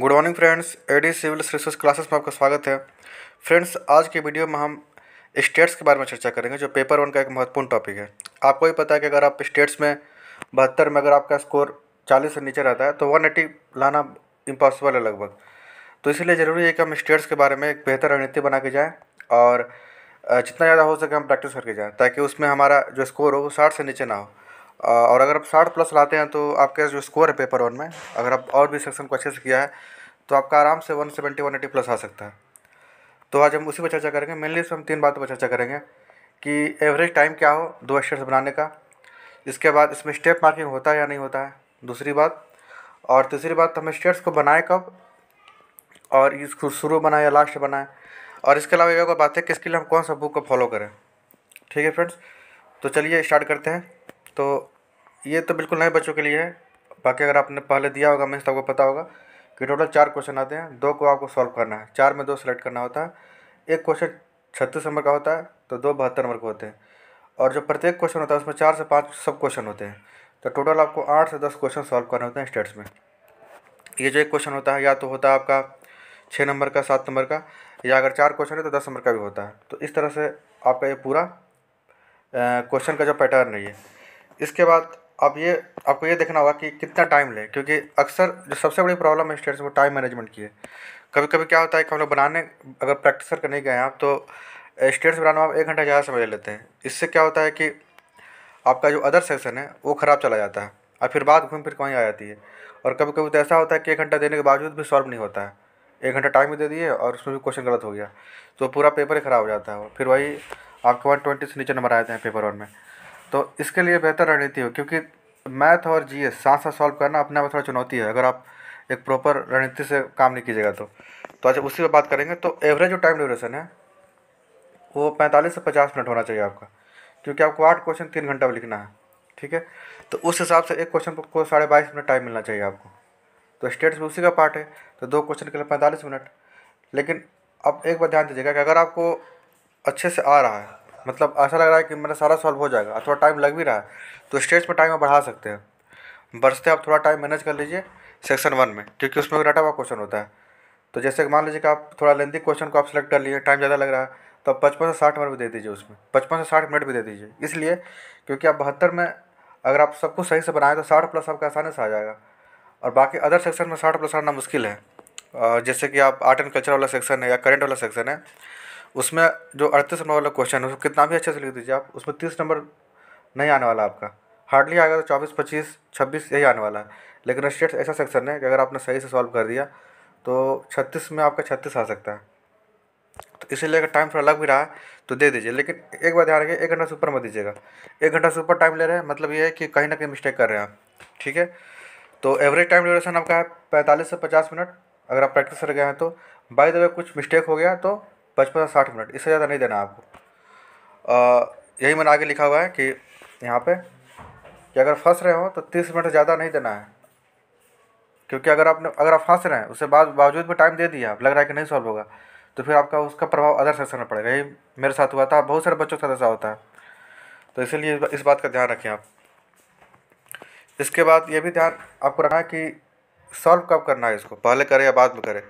good morning friends A D civil services classes में आपका स्वागत है फ्रेंड्स आज के वीडियो में हम स्टेट्स के बारे में चर्चा करेंगे जो पेपर वन का एक महत्वपूर्ण टॉपिक है आपको ही पता है कि अगर आप स्टेट्स में बहत्तर में अगर आपका स्कोर चालीस से नीचे रहता है तो वन लाना इम्पॉसिबल है लगभग तो इसलिए ज़रूरी है कि हम स्टेट्स के बारे में एक बेहतर रणनीति बना के जाएँ और जितना ज़्यादा हो सके हम प्रैक्टिस करके जाएँ ताकि उसमें हमारा जो स्कोर हो वो साठ से नीचे ना हो और अगर आप साठ प्लस लाते हैं तो आपके जो स्कोर है पेपर वन में अगर आप और भी सेक्शन को अच्छे से किया है तो आपका आराम से one seventy one eighty plus आ सकता है तो आज हम उसी पर चर्चा करेंगे मेनली इसमें हम तीन बातों पर चर्चा करेंगे कि एवरेज टाइम क्या हो दो स्टेट्स बनाने का इसके बाद इसमें स्टेप मार्किंग होता है या नहीं होता है दूसरी बात और तीसरी बात हम स्टेट्स को बनाए कब और इसको शुरू बनाए या लास्ट बनाए और इसके अलावा यह बात है किसके लिए हम कौन सा बुक को फॉलो करें ठीक है फ्रेंड्स तो चलिए स्टार्ट करते हैं तो ये तो बिल्कुल नए बच्चों के लिए है बाकी अगर आपने पहले दिया होगा मैं सबको पता होगा कि टोटल चार क्वेश्चन आते हैं दो को आपको सॉल्व करना है चार में दो सेलेक्ट करना होता है एक क्वेश्चन छत्तीस नंबर का होता है तो दो बहत्तर नंबर के होते हैं और जो प्रत्येक क्वेश्चन होता है उसमें चार से पाँच सब क्वेश्चन होते हैं तो टोटल आपको आठ से दस क्वेश्चन सॉल्व करने होते हैं स्टेट्स में ये जो एक क्वेश्चन होता है या तो होता है आपका छः नंबर का सात नंबर का या अगर चार क्वेश्चन है तो दस नंबर का भी होता है तो इस तरह से आपका ये पूरा क्वेश्चन का जो पैटर्न है ये इसके बाद अब ये आपको ये देखना होगा कि कितना टाइम लें क्योंकि अक्सर जो सबसे बड़ी प्रॉब्लम है स्टेट्स में टाइम मैनेजमेंट की है कभी कभी क्या होता है कि हम लोग बनाने अगर प्रैक्टिस करके नहीं गए आप तो स्टेट्स बनाने में आप एक घंटा ज़्यादा समय लेते हैं इससे क्या होता है कि आपका जो अदर सेक्शन है वो ख़राब चला जाता है और फिर बाद घूम फिर कहीं आ जाती है और कभी कभी तो ऐसा होता है कि एक घंटा देने के बावजूद भी सॉल्व नहीं होता है एक घंटा टाइम भी दे दिए और उसमें भी क्वेश्चन गलत हो गया तो पूरा पेपर ही ख़राब हो जाता है फिर वही आपके वन ट्वेंटी से नीचे नंबर आ जाते हैं पेपर वन में तो इसके लिए बेहतर रणनीति हो क्योंकि मैथ और जी एस साथ साथ सॉल्व करना अपने आप में थोड़ा चुनौती है अगर आप एक प्रॉपर रणनीति से काम नहीं कीजिएगा तो तो अच्छा उसी पर बात करेंगे तो एवरेज जो टाइम ड्यूरेशन है वो पैंतालीस से पचास मिनट होना चाहिए आपका क्योंकि आपको आठ क्वेश्चन तीन घंटा में लिखना है ठीक है तो उस हिसाब से एक क्वेश्चन को साढ़े बाईस मिनट टाइम मिलना चाहिए आपको तो स्टेट्स में उसी का पार्ट है तो दो क्वेश्चन के लिए पैंतालीस मिनट लेकिन अब एक बार ध्यान दीजिएगा कि अगर आपको अच्छे से आ रहा है मतलब ऐसा लग रहा है कि मेरा सारा सॉल्व हो जाएगा थोड़ा टाइम लग भी रहा है तो स्टेज में टाइम बढ़ा सकते हैं बरसते आप थोड़ा टाइम मैनेज कर लीजिए सेक्शन वन में क्योंकि उसमें डाटा हुआ क्वेश्चन होता है तो जैसे मान लीजिए कि आप थोड़ा लेंदी क्वेश्चन को आप सेलेक्ट कर लिए टाइम ज़्यादा लग रहा है तो आप पचपन से साठ मिनट भी दे दीजिए उसमें पचपन से साठ मिनट भी दे दीजिए इसलिए क्योंकि आप बहत्तर में अगर आप सब कुछ सही से बनाएं तो साठ प्लस आपका आसानी से आ जाएगा और बाकी अदर सेक्शन में साठ प्लस आना मुश्किल है जैसे कि आप आर्ट एंड कल्चर वाला सेक्शन है या करेंट वाला सेक्शन है उसमें जो अड़तीस नंबर वाला क्वेश्चन है उसको कितना भी अच्छे से लिख दीजिए आप उसमें तीस नंबर नहीं आने वाला आपका हार्डली आएगा तो चौबीस पच्चीस छब्बीस यही आने वाला है लेकिन स्टेट्स ऐसा सेक्शन है कि अगर आपने सही से सॉल्व कर दिया तो छत्तीस में आपका छत्तीस आ सकता है तो इसीलिए अगर टाइम थोड़ा लग भी रहा है तो दे दीजिए लेकिन एक बार ध्यान रखिए एक घंटा सुपर मत दीजिएगा एक घंटा से टाइम ले रहे हैं मतलब ये है कि कहीं ना कहीं मिस्टेक कर रहे हैं आप ठीक है तो एवरेज टाइम ड्यूरेशन आपका है पैंतालीस से पचास मिनट अगर आप प्रैक्टिस कर गए हैं तो बाई द वे कुछ मिस्टेक हो गया तो पचपन से साठ मिनट इससे ज़्यादा नहीं देना आपको यही मैंने आगे लिखा हुआ है कि यहाँ पे कि अगर फंस रहे हो तो तीस मिनट ज़्यादा नहीं देना है क्योंकि अगर आपने अगर आप फंस रहे हैं उससे बाद बावजूद भी टाइम दे दिया आप लग रहा है कि नहीं सॉल्व होगा तो फिर आपका उसका प्रभाव अदर सेक्शन में पड़ेगा यही मेरे साथ हुआ था बहुत सारे बच्चों के साथ ऐसा होता है तो इसीलिए इस बात का ध्यान रखें आप इसके बाद ये भी ध्यान आपको रखना है कि सॉल्व कब करना है इसको पहले करें या बाद में करें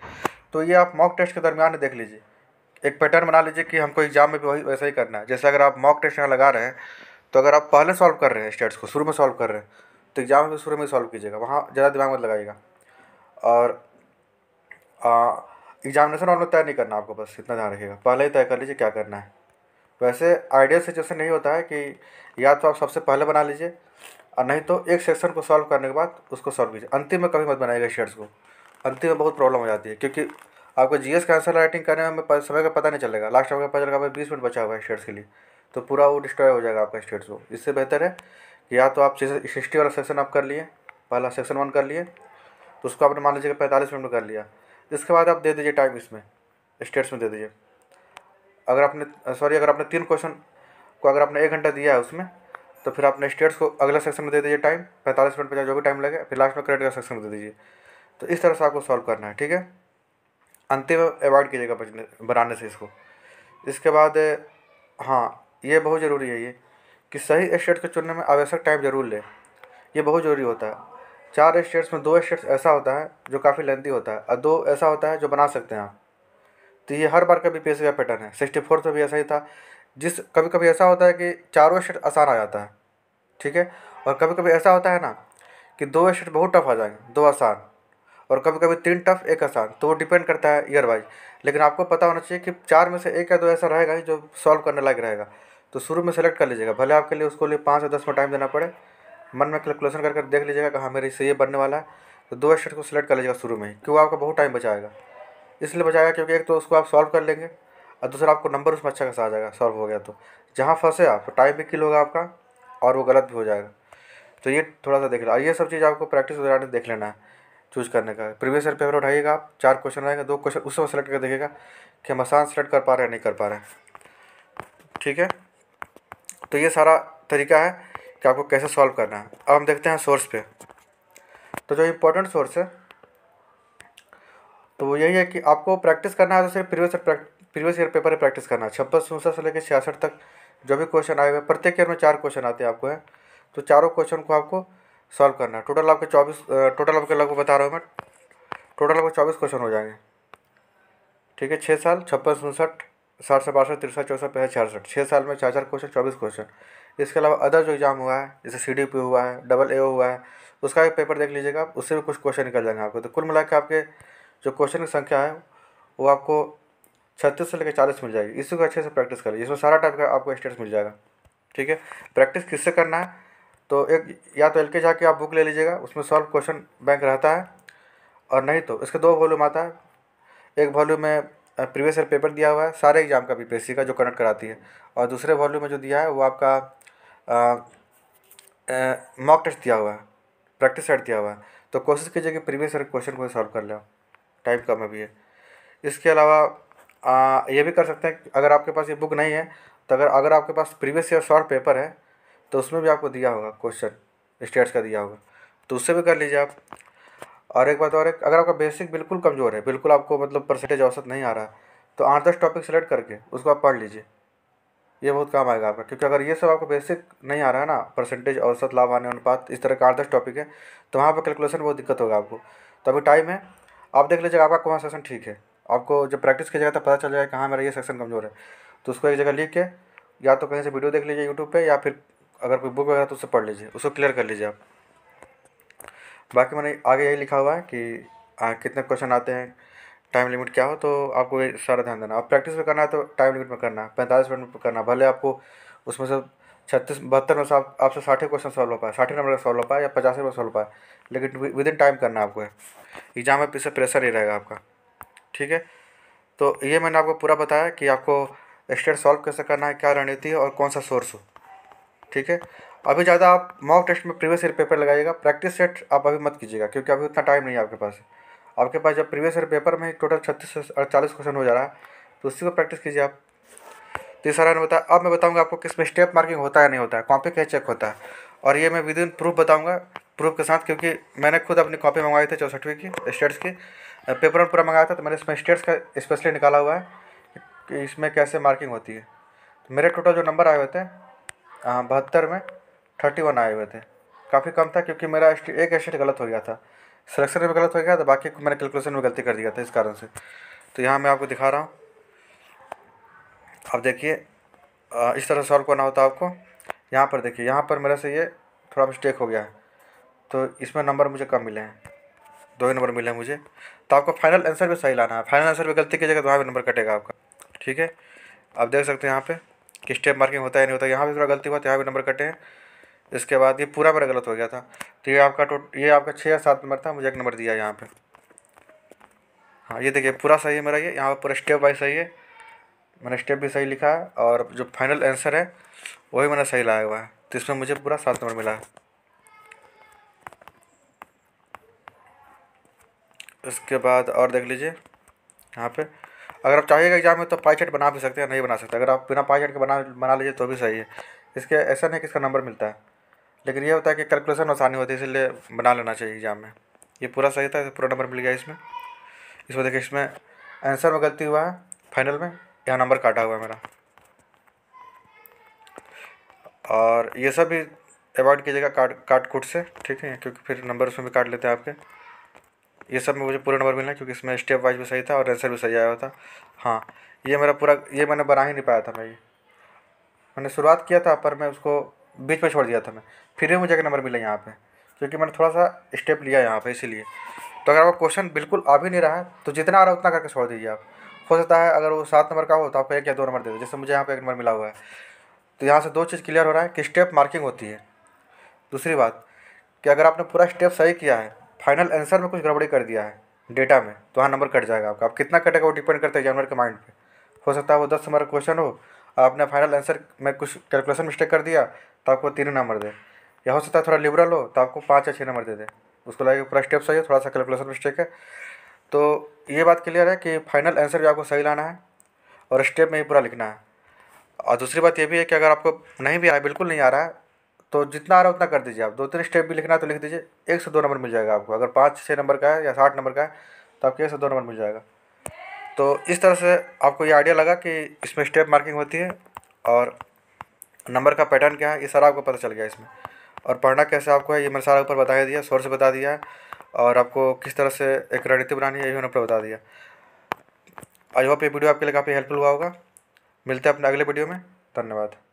तो ये आप मॉक टेस्ट के दरमियान देख लीजिए एक पैटर्न बना लीजिए कि हमको एग्ज़ाम में भी वही वैसा ही करना है जैसे अगर आप मॉक टेस्ट लगा रहे हैं तो अगर आप पहले सॉल्व कर रहे हैं स्टेट्स को शुरू में सॉल्व कर रहे हैं तो एग्ज़ाम में शुरू में सॉल्व कीजिएगा वहाँ ज़्यादा दिमाग मत लगाइएगा और एग्जामिनेशन और में तय नहीं करना आपको बस इतना ध्यान रखिएगा पहले ही तय कर लीजिए क्या करना है वैसे आइडियल सिचुएशन नहीं होता है कि या तो आप सबसे पहले बना लीजिए और नहीं तो एक सेक्शन को सॉल्व करने के बाद उसको सॉल्व कीजिए अंतिम में कभी मत बनाइएगा शेड्स को अंतिम में बहुत प्रॉब्लम हो जाती है क्योंकि आपको जी एस का आंसर राइटिंग करने में समय का पता नहीं चलेगा लास्ट आपका पता चलेगा बीस मिनट बचा हुआ है स्टेट्स के लिए तो पूरा वो डिस्ट्रॉय हो जाएगा आपका स्टेट्स वो इससे बेहतर है कि या तो आप हिस्ट्री वाला सेक्शन आप कर लिए पहला सेक्शन वन कर लिए तो उसको आपने मान लीजिएगा पैंतालीस मिनट में कर लिया इसके बाद आप दे दीजिए टाइम इसमें स्टेट्स में दे दीजिए अगर आपने सॉरी अगर आपने तीन क्वेश्चन को अगर आपने एक घंटा दिया है उसमें तो फिर आपने स्टेट्स को अगले सेक्शन में दे दीजिए टाइम पैंतालीस मिनट पर जो भी टाइम लगे फिर लास्ट में क्रेडिट का सेक्शन में दे दीजिए तो इस तरह से आपको सॉल्व करना है ठीक है अंतिम अवॉइड कीजिएगा बचने बनाने से इसको इसके बाद हाँ ये बहुत ज़रूरी है ये कि सही स्टेट को चुनने में आवश्यक टाइम ज़रूर लें ये बहुत ज़रूरी होता है चार स्टेट्स में दो स्टेट्स ऐसा होता है जो काफ़ी लेंथी होता है और दो ऐसा होता है जो बना सकते हैं आप तो ये हर बार का बीपीएससी का पैटर्न है सिक्सटी फोर्थ में भी ऐसा ही था जिस कभी कभी ऐसा होता है कि चारों स्टेट आसान आ जाता है ठीक है और कभी कभी ऐसा होता है ना कि दो स्टेट बहुत टफ आ जाएंगे दो आसान और कभी कभी तीन टफ एक आसान तो वो डिपेंड करता है ईयर वाइज लेकिन आपको पता होना चाहिए कि चार में से एक या दो ऐसा रहेगा ही जो सॉल्व करने लायक रहेगा तो शुरू में सेलेक्ट कर लीजिएगा भले आपके लिए उसको लिए पाँच या दस में टाइम देना पड़े मन में कैलकुलेशन करके देख लीजिएगा कि हाँ मेरे से ये बनने वाला है तो दो स्टेट को सिलेक्ट कर लीजिएगा शुरू में ही क्योंकि आपका बहुत टाइम बचाएगा इसलिए बचाएगा क्योंकि एक तो उसको आप सॉल्व कर लेंगे और दूसरा आपको नंबर उसमें अच्छा खासा आ जाएगा सॉल्व हो गया तो जहाँ फंसे आप टाइम भी किल होगा आपका और वो गलत भी हो जाएगा तो ये थोड़ा सा देख लो ये सब चीज़ आपको प्रैक्टिस वगैरह देख लेना है चूज करने का प्रीवियस ईयर पेपर उठाइएगा आप चार क्वेश्चन आएगा दो क्वेश्चन उस समय सेलेक्ट कर देखेगा कि हम आसान सेलेक्ट कर पा रहे हैं नहीं कर पा रहे हैं ठीक है तो ये सारा तरीका है कि आपको कैसे सॉल्व करना है अब हम देखते हैं सोर्स पे तो जो इम्पोर्टेंट सोर्स है तो वो यही है कि आपको प्रैक्टिस करना है तो सिर्फ previous previous year paper practice करना है छप्पन उनसठ से लेकर छियासठ तक जो भी क्वेश्चन आए हुए प्रत्येक ईयर में चार क्वेश्चन आते हैं आपको है तो चारों क्वेश्चन को आपको सॉल्व करना है टोटल आपके चौबीस टोटल आपके लगभग बता रहा हूँ मैं टोटल आपके चौबीस क्वेश्चन हो जाएंगे ठीक है छः साल छप्पन उनसठ साठ से बासठ तिरसठ चौसठ पैंसठ छियासठ छः साल में चार चार क्वेश्चन चौबीस क्वेश्चन इसके अलावा अदर जो एग्ज़ाम हुआ है जैसे सी डी पी हुआ है डबल ए हुआ है उसका भी पेपर देख लीजिएगा आप उससे भी कुछ क्वेश्चन निकल जाएंगे आपको तो कुल मिला के आपके जो क्वेश्चन की संख्या है वो आपको छत्तीस से लेकर चालीस मिल जाएगी इसी को अच्छे से प्रैक्टिस करिए इसमें सारा टाइप का आपको स्टेट्स मिल जाएगा ठीक है प्रैक्टिस किससे करना है तो एक या तो एल के जाके आप बुक ले लीजिएगा उसमें सॉल्व क्वेश्चन बैंक रहता है और नहीं तो इसके दो वॉल्यूम आता है एक वॉल्यूम में प्रीवियस ईयर पेपर दिया हुआ है सारे एग्जाम का बी का जो कनेक्ट कराती है और दूसरे वॉल्यूम में जो दिया है वो आपका मॉक टेस्ट दिया हुआ है प्रैक्टिस सेट दिया हुआ है तो कोशिश कीजिए कि प्रीवियस ईयर क्वेश्चन को सॉल्व कर लें टाइम कम अभी भी है इसके अलावा आ, ये भी कर सकते हैं अगर आपके पास ये बुक नहीं है तो अगर अगर आपके पास प्रीवियस ईयर शॉर्ट पेपर है तो उसमें भी आपको दिया होगा क्वेश्चन स्टेट्स का दिया होगा तो उससे भी कर लीजिए आप और एक बात और एक अगर आपका बेसिक बिल्कुल कमज़ोर है बिल्कुल आपको मतलब परसेंटेज औसत नहीं आ रहा तो आठ दस टॉपिक सेलेक्ट करके उसको आप पढ़ लीजिए ये बहुत काम आएगा आपका क्योंकि अगर ये सब आपको बेसिक नहीं आ रहा है ना परसेंटेज औसत लाभ आने अनुपात इस तरह का आठ दस टॉपिक है तो वहाँ पर कैलकुलेशन बहुत दिक्कत होगा आपको तो अभी टाइम है आप देख लीजिएगा आपका कौन सेक्शन ठीक है आपको जब प्रैक्टिस की जाएगा तो पता चल जाएगा कहाँ मेरा ये सेक्शन कमज़ोर है तो उसको एक जगह लिख के या तो कहीं से वीडियो देख लीजिए यूट्यूब पर या फिर अगर कोई बुक वगैरह तो उसे पढ़ लीजिए उसको क्लियर कर लीजिए आप बाकी मैंने आगे यही लिखा हुआ है कि आ, कितने क्वेश्चन आते हैं टाइम लिमिट क्या हो तो आपको ये सारा ध्यान देना आप प्रैक्टिस में करना है तो टाइम लिमिट में करना है पैंतालीस मिनट में करना भले आपको उसमें से छत्तीस बहत्तर में से आप आपसे साठे क्वेश्चन सॉल्व हो पाए साठे नंबर का सॉल्व हो पाए या पचास नंबर सॉल्व हो पाए लेकिन विद इन टाइम करना आपको है एग्जाम में पीछे प्रेशर ही रहेगा आपका ठीक है तो ये मैंने आपको पूरा बताया कि आपको स्टेट सॉल्व कैसे करना है क्या रणनीति है और कौन सा सोर्स हो ठीक है अभी ज़्यादा आप मॉक टेस्ट में प्रीवियस ईयर पेपर लगाइएगा प्रैक्टिस सेट आप अभी मत कीजिएगा क्योंकि अभी उतना टाइम नहीं है आपके पास आपके पास जब प्रीवियस ईयर पेपर में टोटल छत्तीस से अड़तालीस क्वेश्चन हो जा रहा है तो उसी को प्रैक्टिस कीजिए आप तीसरा तो ने बताया अब मैं बताऊँगा आपको किस में स्टेप मार्किंग होता है नहीं होता है कॉपी कैसे चेक होता है और ये मैं विद इन प्रूफ बताऊँगा प्रूफ के साथ क्योंकि मैंने खुद अपनी कॉपी मंगवाई थी चौसठवीं की स्टेट्स की पेपर में पूरा मंगाया था तो मैंने इसमें स्टेट्स का स्पेशली निकाला हुआ है कि इसमें कैसे मार्किंग होती है तो मेरे टोटल जो नंबर आए होते हैं हाँ, बहत्तर में थर्टी वन आए हुए थे काफ़ी कम था क्योंकि मेरा एक एस्टेट गलत हो गया था सिलेक्शन में गलत हो गया था बाकी मैंने कैलकुलेशन में गलती कर दिया था इस कारण से तो यहाँ मैं आपको दिखा रहा हूँ अब देखिए इस तरह सॉल्व करना होता आपको यहाँ पर देखिए यहाँ पर मेरे से ये थोड़ा मिस्टेक हो गया है तो इसमें नंबर मुझे कम मिले हैं दो ही नंबर मिले हैं मुझे तो आपको फाइनल आंसर भी सही लाना है फाइनल आंसर भी गलती की जगह तो वहाँ पर नंबर कटेगा आपका ठीक है आप देख सकते हैं यहाँ पर कि स्टेप मार्किंग होता है नहीं होता यहाँ भी मेरा गलती हुआ तो यहाँ भी नंबर कटे हैं इसके बाद ये पूरा मेरा गलत हो गया था तो ये आपका टो ये आपका छः या सात नंबर था मुझे एक नंबर दिया यहाँ पर हाँ ये देखिए पूरा सही है मेरा ये यहाँ पर पूरा स्टेप वाइज सही है मैंने स्टेप भी सही लिखा है और जो फाइनल आंसर है वही मैंने सही लाया हुआ है तो इसमें मुझे पूरा सात नंबर मिला है इसके बाद और देख लीजिए यहाँ पे अगर आप चाहिएगा एग्जाम में तो पाई चार्ट बना भी सकते हैं नहीं बना सकते अगर आप बिना पाई चार्ट के बना बना लीजिए तो भी सही है इसके ऐसा नहीं कि इसका नंबर मिलता है लेकिन ये होता है कि कैलकुलेशन आसानी होती है इसलिए बना लेना चाहिए एग्जाम में ये पूरा सही था पूरा नंबर मिल गया इसमें इसमें देखिए इसमें आंसर में गलती हुआ है फाइनल में यहाँ नंबर काटा हुआ है मेरा और ये सब भी अवॉइड कीजिएगा काट काट कूट से ठीक है क्योंकि फिर नंबर उसमें भी काट लेते हैं आपके ये सब में मुझे पूरा नंबर मिलना क्योंकि इसमें स्टेप वाइज भी सही था और आंसर भी सही आया हुआ था हाँ ये मेरा पूरा ये मैंने बना ही नहीं पाया था मैं ये मैंने शुरुआत किया था पर मैं उसको बीच में छोड़ दिया था मैं फिर भी मुझे नंबर मिला यहाँ पर क्योंकि मैंने थोड़ा सा स्टेप लिया यहाँ पर इसीलिए तो अगर आपका क्वेश्चन बिल्कुल आ भी नहीं रहा है तो जितना आ रहा है उतना करके छोड़ दीजिए आप हो सकता है अगर वो सात नंबर का हो तो आपको एक या दो नंबर दे दो जैसे मुझे यहाँ पर एक नंबर मिला हुआ है तो यहाँ से दो चीज़ क्लियर हो रहा है कि स्टेप मार्किंग होती है दूसरी बात कि अगर आपने पूरा स्टेप सही किया है फाइनल आंसर में कुछ गड़बड़ी कर दिया है डेटा में तो हाँ नंबर कट जाएगा आपका आप कितना कटेगा वो डिपेंड करता है एग्जामिनर के माइंड पे हो सकता है वो दस नंबर का क्वेश्चन हो आपने फाइनल आंसर में कुछ कैलकुलेशन मिस्टेक कर दिया तो आपको तीन नंबर दे या हो सकता है थोड़ा लिबरल हो तो आपको पाँच या छः नंबर दे दे उसको लगे पूरा स्टेप सही है थोड़ा सा कैलकुलेशन मिस्टेक है तो ये बात क्लियर है कि फाइनल आंसर भी आपको सही लाना है और स्टेप में ही पूरा लिखना है और दूसरी बात ये भी है कि अगर आपको नहीं भी आया बिल्कुल नहीं आ रहा है तो जितना आ रहा है उतना कर दीजिए आप दो तीन स्टेप भी लिखना है तो लिख दीजिए एक से दो नंबर मिल जाएगा आपको अगर पाँच छः नंबर का है या साठ नंबर का है तो आपको एक से दो नंबर मिल जाएगा तो इस तरह से आपको ये आइडिया लगा कि इसमें स्टेप मार्किंग होती है और नंबर का पैटर्न क्या है ये सारा आपको पता चल गया इसमें और पढ़ना कैसे आपको है ये मैंने सारा ऊपर बताया दिया सोर्स बता दिया है और आपको किस तरह से एक रणनीति बनानी है ये मैंने ऊपर बता दिया आई होप ये वीडियो आपके लिए काफ़ी हेल्पफुल हुआ होगा मिलते हैं अपने अगले वीडियो में धन्यवाद